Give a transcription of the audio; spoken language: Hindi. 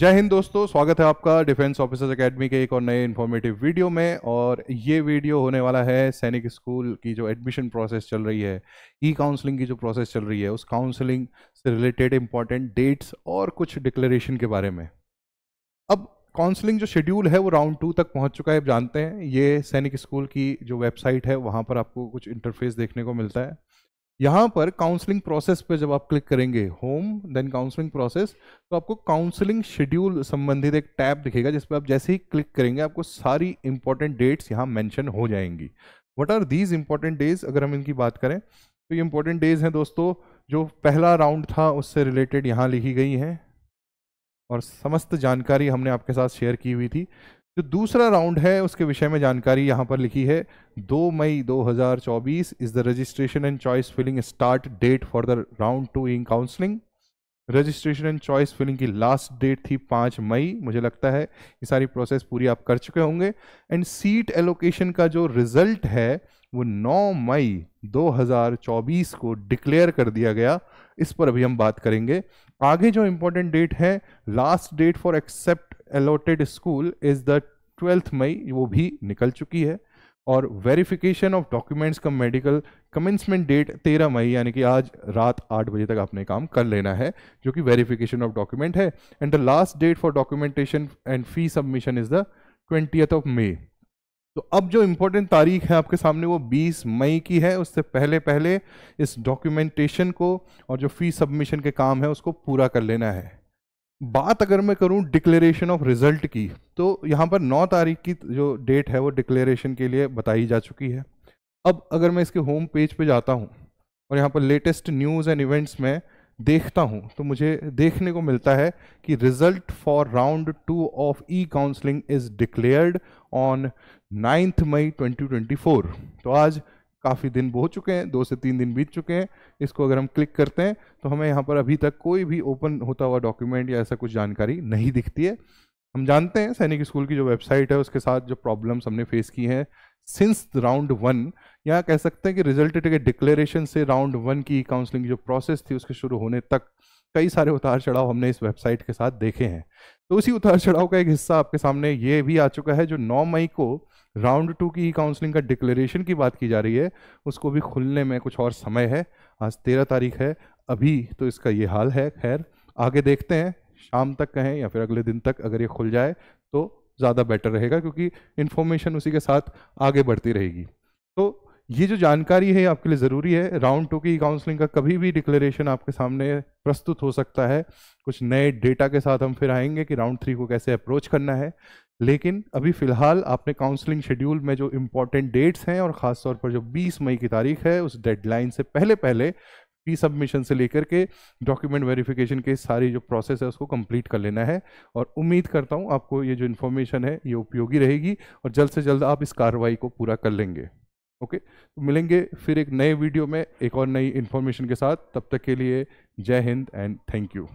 जय हिंद दोस्तों स्वागत है आपका डिफेंस ऑफिसर्स एकेडमी के एक और नए इन्फॉर्मेटिव वीडियो में और ये वीडियो होने वाला है सैनिक स्कूल की जो एडमिशन प्रोसेस चल रही है ई काउंसलिंग की जो प्रोसेस चल रही है उस काउंसलिंग से रिलेटेड इंपॉर्टेंट डेट्स और कुछ डिक्लेरेशन के बारे में अब काउंसलिंग जो शेड्यूल है वो राउंड टू तक पहुंच चुका है आप जानते हैं ये सैनिक स्कूल की जो वेबसाइट है वहाँ पर आपको कुछ इंटरफेस देखने को मिलता है यहाँ पर काउंसलिंग प्रोसेस पे जब आप क्लिक करेंगे होम देन काउंसलिंग प्रोसेस तो आपको काउंसलिंग शेड्यूल संबंधित एक टैब दिखेगा जिस पर आप जैसे ही क्लिक करेंगे आपको सारी इंपॉर्टेंट डेट्स यहाँ मेंशन हो जाएंगी what are these important days अगर हम इनकी बात करें तो ये इंपॉर्टेंट डेज हैं दोस्तों जो पहला राउंड था उससे रिलेटेड यहाँ लिखी गई हैं और समस्त जानकारी हमने आपके साथ शेयर की हुई थी जो दूसरा राउंड है उसके विषय में जानकारी यहाँ पर लिखी है 2 मई 2024 is the registration and choice filling start date for the round two in counselling registration and choice filling की लास्ट डेट थी 5 मई मुझे लगता है ये सारी प्रोसेस पूरी आप कर चुके होंगे एंड सीट एलोकेशन का जो रिजल्ट है वो 9 मई 2024 को डिक्लेयर कर दिया गया इस पर अभी हम बात करेंगे आगे जो इम्पोर्टेंट डेट है last date for accept allotted school is the twelfth मई वो भी निकल चुकी है और वेरिफिकेशन ऑफ डॉक्यूमेंट्स का मेडिकल कमेंसमेंट डेट तेरह मई यानी कि आज रात आठ बजे तक आपने काम कर लेना है जो कि वेरिफिकेशन ऑफ डॉक्यूमेंट है and the last date for documentation and fee submission is the twentieth of May तो अब जो इम्पोर्टेंट तारीख है आपके सामने वो 20 मई की है उससे पहले पहले इस डॉक्यूमेंटेशन को और जो फी सबमिशन के काम है उसको पूरा कर लेना है बात अगर मैं करूं डिक्लेरेशन ऑफ रिजल्ट की तो यहाँ पर नौ तारीख की जो डेट है वो डिक्लेरेशन के लिए बताई जा चुकी है अब अगर मैं इसके होम पेज पे जाता हूँ और यहाँ पर लेटेस्ट न्यूज़ एंड इवेंट्स में देखता हूँ तो मुझे देखने को मिलता है कि result for round two of e counselling is declared on ninth मई 2024 तो आज काफ़ी दिन हो चुके हैं दो से तीन दिन बीत चुके हैं इसको अगर हम क्लिक करते हैं तो हमें यहाँ पर अभी तक कोई भी ओपन होता हुआ डॉक्यूमेंट या ऐसा कुछ जानकारी नहीं दिखती है हम जानते हैं सैनिक स्कूल की जो वेबसाइट है उसके साथ जो प्रॉब्लम्स हमने फेस की हैं सिंस राउंड वन यहाँ कह सकते हैं कि रिजल्ट के डिक्लेरेशन से राउंड वन की काउंसलिंग जो प्रोसेस थी उसके शुरू होने तक कई सारे उतार चढ़ाव हमने इस वेबसाइट के साथ देखे हैं तो उसी उतार चढ़ाव का एक हिस्सा आपके सामने ये भी आ चुका है जो 9 मई को राउंड टू की ई काउंसलिंग का डिक्लेरेशन की बात की जा रही है उसको भी खुलने में कुछ और समय है आज तेरह तारीख है अभी तो इसका ये हाल है खैर आगे देखते हैं शाम तक कहें या फिर अगले दिन तक अगर ये खुल जाए तो ज़्यादा बेटर रहेगा क्योंकि इन्फॉर्मेशन उसी के साथ आगे बढ़ती रहेगी तो ये जो जानकारी है आपके लिए ज़रूरी है राउंड टू की काउंसलिंग का कभी भी डिक्लेरेशन आपके सामने प्रस्तुत हो सकता है कुछ नए डेटा के साथ हम फिर आएंगे कि राउंड थ्री को कैसे अप्रोच करना है लेकिन अभी फ़िलहाल आपने काउंसलिंग शेड्यूल में जो इम्पोर्टेंट डेट्स हैं और ख़ास तौर पर जो 20 मई की तारीख है उस डेडलाइन से पहले पहले पी सबमिशन से लेकर के डॉक्यूमेंट वेरिफिकेशन के सारी जो प्रोसेस है उसको कंप्लीट कर लेना है और उम्मीद करता हूँ आपको ये जो इन्फॉर्मेशन है ये उपयोगी रहेगी और जल्द से जल्द आप इस कार्रवाई को पूरा कर लेंगे ओके तो मिलेंगे फिर एक नए वीडियो में एक और नई इन्फॉर्मेशन के साथ तब तक के लिए जय हिंद एंड थैंक यू